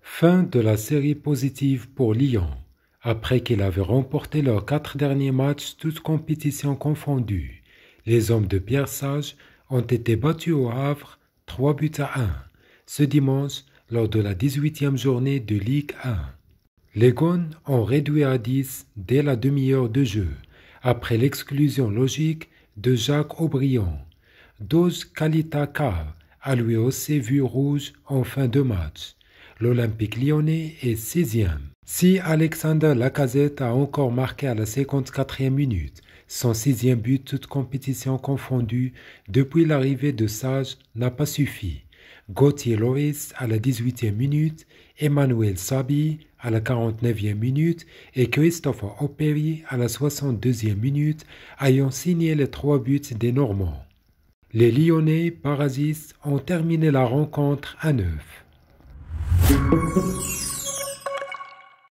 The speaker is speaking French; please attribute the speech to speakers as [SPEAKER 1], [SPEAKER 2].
[SPEAKER 1] Fin de la série positive pour Lyon, après qu'ils avaient remporté leurs quatre derniers matchs toutes compétitions confondues. Les hommes de Pierre Sage ont été battus au Havre 3 buts à 1 ce dimanche lors de la 18e journée de Ligue 1. Les Gones ont réduit à 10 dès la demi-heure de jeu, après l'exclusion logique de Jacques Aubryon. Doge Kalita Kav a lui aussi vu rouge en fin de match. L'Olympique lyonnais est sixième. Si Alexander Lacazette a encore marqué à la 54e minute, son sixième but, toute compétition confondue, depuis l'arrivée de Sage, n'a pas suffi. Gauthier Loris à la 18e minute, Emmanuel Sabi à la 49e minute et Christopher Operi à la 62e minute ayant signé les trois buts des Normands les Lyonnais Parasis ont terminé la rencontre à neuf.